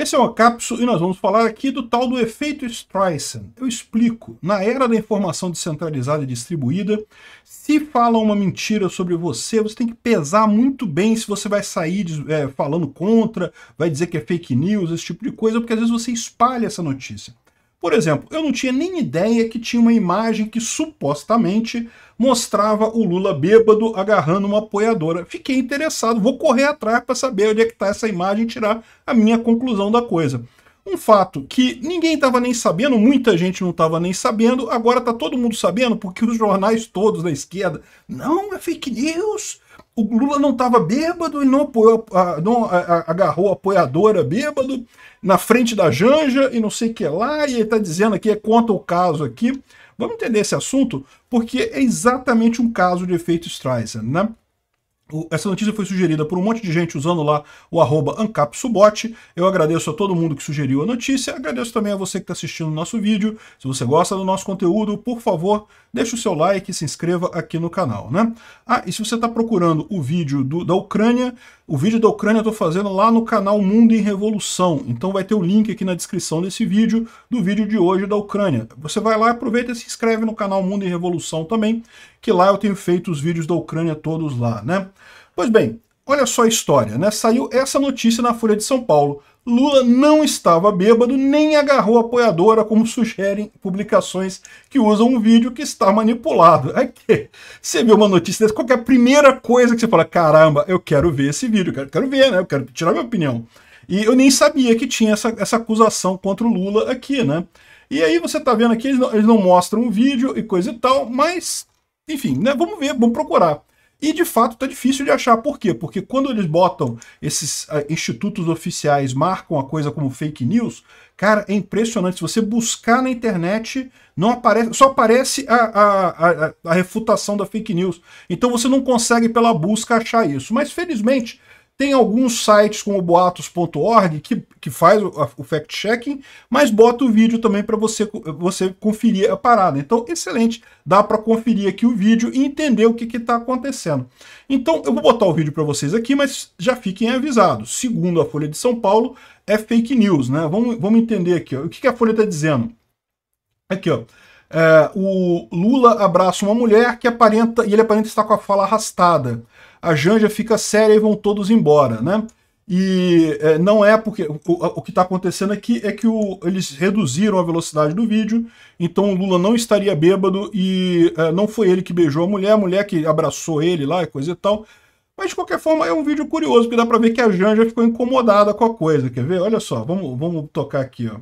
Esse é o Acapso e nós vamos falar aqui do tal do efeito Streisand. Eu explico. Na era da informação descentralizada e distribuída, se fala uma mentira sobre você, você tem que pesar muito bem se você vai sair é, falando contra, vai dizer que é fake news, esse tipo de coisa, porque às vezes você espalha essa notícia. Por exemplo, eu não tinha nem ideia que tinha uma imagem que supostamente mostrava o Lula bêbado agarrando uma apoiadora. Fiquei interessado, vou correr atrás para saber onde é que está essa imagem e tirar a minha conclusão da coisa. Um fato que ninguém estava nem sabendo, muita gente não estava nem sabendo, agora está todo mundo sabendo porque os jornais todos da esquerda, não, é fake news, o Lula não estava bêbado e não, apoiou, não, agarrou a apoiadora bêbado na frente da Janja e não sei o que lá, e ele está dizendo aqui, é conta o caso aqui. Vamos entender esse assunto, porque é exatamente um caso de efeito Streisand, né? essa notícia foi sugerida por um monte de gente usando lá o arroba AncapSubot. Eu agradeço a todo mundo que sugeriu a notícia, agradeço também a você que está assistindo o nosso vídeo. Se você gosta do nosso conteúdo, por favor, deixe o seu like e se inscreva aqui no canal. Né? Ah, e se você está procurando o vídeo do, da Ucrânia, o vídeo da Ucrânia eu estou fazendo lá no canal Mundo em Revolução, então vai ter o link aqui na descrição desse vídeo, do vídeo de hoje da Ucrânia. Você vai lá, aproveita e se inscreve no canal Mundo em Revolução também, que lá eu tenho feito os vídeos da Ucrânia todos lá, né? Pois bem, olha só a história, né? Saiu essa notícia na Folha de São Paulo. Lula não estava bêbado nem agarrou apoiadora, como sugerem publicações que usam um vídeo que está manipulado. É que você vê uma notícia dessa, qual é a primeira coisa que você fala? Caramba, eu quero ver esse vídeo, eu quero, quero ver, né? Eu quero tirar minha opinião. E eu nem sabia que tinha essa, essa acusação contra o Lula aqui, né? E aí você tá vendo aqui, eles não, eles não mostram o vídeo e coisa e tal, mas enfim, né? Vamos ver, vamos procurar. E de fato está difícil de achar. Por quê? Porque quando eles botam esses uh, institutos oficiais, marcam a coisa como fake news, cara, é impressionante. Se você buscar na internet, não aparece, só aparece a, a, a, a refutação da fake news. Então você não consegue, pela busca, achar isso. Mas felizmente, tem alguns sites como boatos.org que, que faz o, o fact-checking, mas bota o vídeo também para você, você conferir a parada. Então, excelente, dá para conferir aqui o vídeo e entender o que está acontecendo. Então, eu vou botar o vídeo para vocês aqui, mas já fiquem avisados. Segundo a Folha de São Paulo, é fake news, né? Vamos, vamos entender aqui. Ó. O que, que a Folha está dizendo? Aqui, ó. É, o Lula abraça uma mulher que aparenta, e ele aparenta estar com a fala arrastada a Janja fica séria e vão todos embora, né? E é, não é porque. O, o que está acontecendo aqui é que o, eles reduziram a velocidade do vídeo, então o Lula não estaria bêbado e é, não foi ele que beijou a mulher, a mulher que abraçou ele lá e coisa e tal. Mas de qualquer forma é um vídeo curioso, porque dá para ver que a Janja ficou incomodada com a coisa, quer ver? Olha só, vamos, vamos tocar aqui, ó.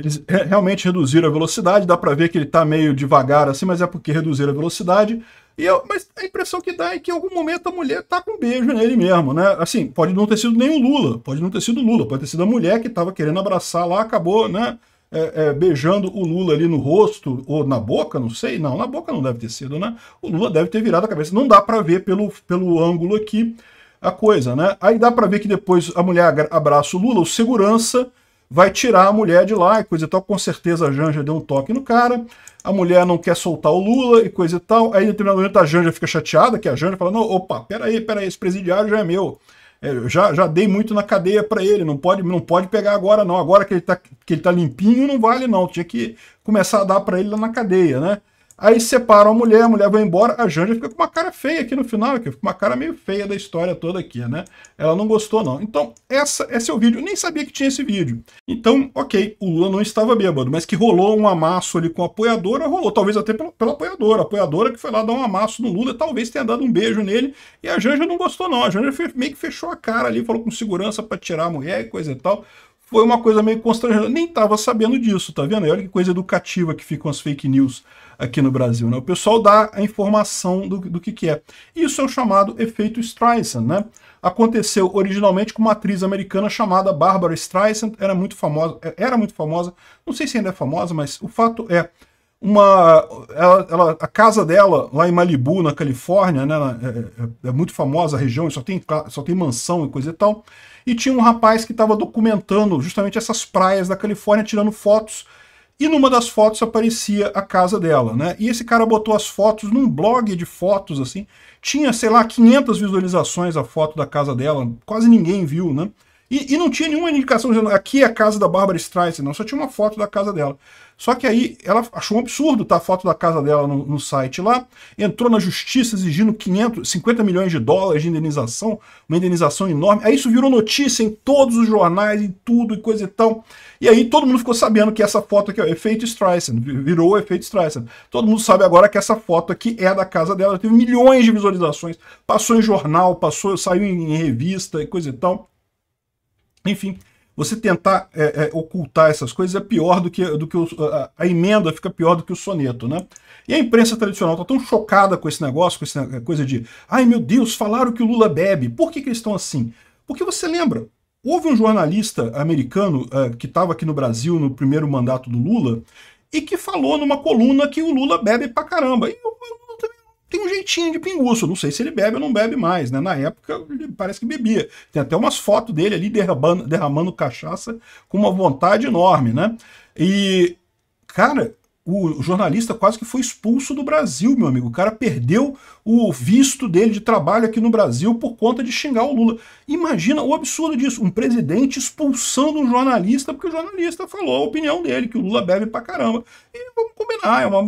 Eles realmente reduziram a velocidade, dá para ver que ele está meio devagar assim, mas é porque reduziram a velocidade. E eu, mas a impressão que dá é que em algum momento a mulher tá com um beijo nele mesmo, né? Assim, pode não ter sido nem o Lula, pode não ter sido o Lula, pode ter sido a mulher que estava querendo abraçar lá, acabou, né? É, é, beijando o Lula ali no rosto ou na boca, não sei. Não, na boca não deve ter sido, né? O Lula deve ter virado a cabeça. Não dá para ver pelo, pelo ângulo aqui a coisa, né? Aí dá para ver que depois a mulher abraça o Lula, o segurança vai tirar a mulher de lá e coisa e tal. Com certeza a Janja deu um toque no cara. A mulher não quer soltar o Lula e coisa e tal. Aí, em determinado momento, a Janja fica chateada, que a Janja fala, não, opa, peraí, peraí, esse presidiário já é meu. É, eu já, já dei muito na cadeia para ele, não pode, não pode pegar agora não. Agora que ele, tá, que ele tá limpinho, não vale não. Tinha que começar a dar para ele lá na cadeia, né? Aí separam a mulher, a mulher vai embora, a Janja fica com uma cara feia aqui no final, aqui, uma cara meio feia da história toda aqui, né? Ela não gostou, não. Então, essa, esse é o vídeo. Eu nem sabia que tinha esse vídeo. Então, ok, o Lula não estava bêbado, mas que rolou um amasso ali com a apoiadora, rolou. Talvez até pela, pela apoiadora. A apoiadora que foi lá dar um amasso no Lula, talvez tenha dado um beijo nele. E a Janja não gostou, não. A Janja meio que fechou a cara ali, falou com segurança para tirar a mulher e coisa e tal foi uma coisa meio constrangedora. Nem estava sabendo disso, tá vendo? E olha que coisa educativa que ficam as fake news aqui no Brasil, né? O pessoal dá a informação do, do que, que é. Isso é o chamado efeito Streisand, né? Aconteceu originalmente com uma atriz americana chamada Barbara Streisand, era muito famosa, é, era muito famosa, não sei se ainda é famosa, mas o fato é, uma ela, ela, a casa dela lá em Malibu na Califórnia né é, é, é, muito famosa a região só tem só tem mansão e coisa e tal e tinha um rapaz que estava documentando justamente essas praias da Califórnia tirando fotos e numa das fotos aparecia a casa dela né e esse cara botou as fotos num blog de fotos assim tinha sei lá 500 visualizações a foto da casa dela quase ninguém viu né e, e, não tinha nenhuma indicação dizendo aqui é a casa da Bárbara Streisand, não, só tinha uma foto da casa dela. Só que aí ela achou um absurdo tá, a foto da casa dela no, no site lá, entrou na justiça exigindo 50 milhões de dólares de indenização, uma indenização enorme. Aí isso virou notícia em todos os jornais, em tudo e coisa e tal. E aí todo mundo ficou sabendo que essa foto aqui é o efeito Streisand, virou o efeito Streisand. Todo mundo sabe agora que essa foto aqui é da casa dela, ela teve milhões de visualizações, passou em jornal, passou, saiu em, em revista e coisa e tal. Enfim, você tentar é, é, ocultar essas coisas é pior do que, do que o, a, a, emenda fica pior do que o soneto, né? E a imprensa tradicional está tão chocada com esse negócio, com essa é, coisa de ai meu Deus, falaram que o Lula bebe. Por que, que eles estão assim? Porque você lembra, houve um jornalista americano é, que estava aqui no Brasil no primeiro mandato do Lula e que falou numa coluna que o Lula bebe pra caramba. E eu, tem um jeitinho de pinguço. Não sei se ele bebe ou não bebe mais, né? Na época, parece que bebia. Tem até umas fotos dele ali derramando, derramando cachaça com uma vontade enorme, né? E, cara, o jornalista quase que foi expulso do Brasil, meu amigo. O cara perdeu o visto dele de trabalho aqui no Brasil por conta de xingar o Lula. Imagina o absurdo disso, um presidente expulsando um jornalista porque o jornalista falou a opinião dele, que o Lula bebe pra caramba. E vamos combinar, é, uma,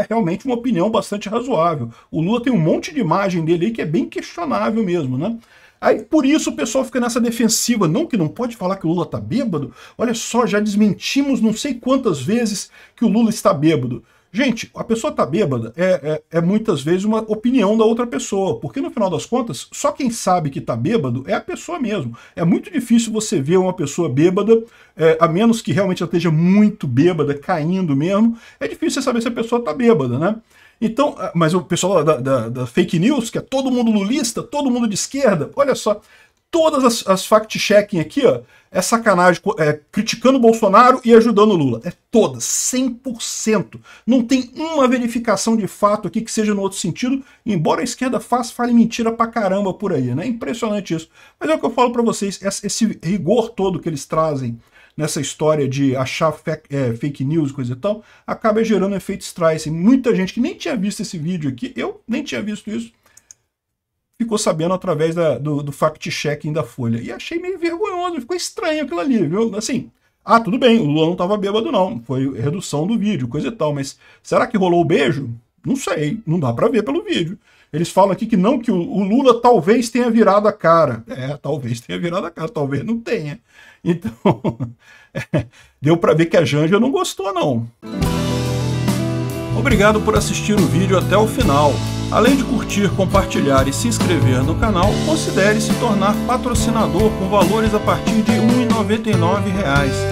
é realmente uma opinião bastante razoável. O Lula tem um monte de imagem dele aí que é bem questionável mesmo, né? Aí por isso o pessoal fica nessa defensiva, não que não pode falar que o Lula tá bêbado. Olha só, já desmentimos não sei quantas vezes que o Lula está bêbado. Gente, a pessoa tá bêbada é, é, é, muitas vezes uma opinião da outra pessoa, porque no final das contas, só quem sabe que tá bêbado é a pessoa mesmo. É muito difícil você ver uma pessoa bêbada, é, a menos que realmente ela esteja muito bêbada, caindo mesmo, é difícil você saber se a pessoa tá bêbada, né? Então, ah, mas o pessoal da, da, da fake news, que é todo mundo lulista, todo mundo de esquerda, olha só, todas as, as fact-checking aqui, ó, é sacanagem, é, criticando o Bolsonaro e ajudando o Lula. É todas, 100%. Não tem uma verificação de fato aqui que seja no outro sentido, embora a esquerda faça, fale mentira pra caramba por aí, né? Impressionante isso. Mas é o que eu falo para vocês, esse rigor todo que eles trazem nessa história de achar é, fake news e coisa e tal, acaba gerando efeito stress. muita gente que nem tinha visto esse vídeo aqui, eu nem tinha visto isso, ficou sabendo através da, do, do fact-checking da Folha. E achei meio vergonhoso, ficou estranho aquilo ali, viu? Assim, ah, tudo bem, o Lula não estava bêbado não, foi redução do vídeo, coisa e tal, mas será que rolou o beijo? Não sei, não dá para ver pelo vídeo. Eles falam aqui que não, que o, o Lula talvez tenha virado a cara. É, talvez tenha virado a cara, talvez não tenha. Então, é, deu para ver que a Janja não gostou, não. Obrigado por assistir o vídeo até o final. Além de curtir, compartilhar e se inscrever no canal, considere se tornar patrocinador com valores a partir de R$ 1,99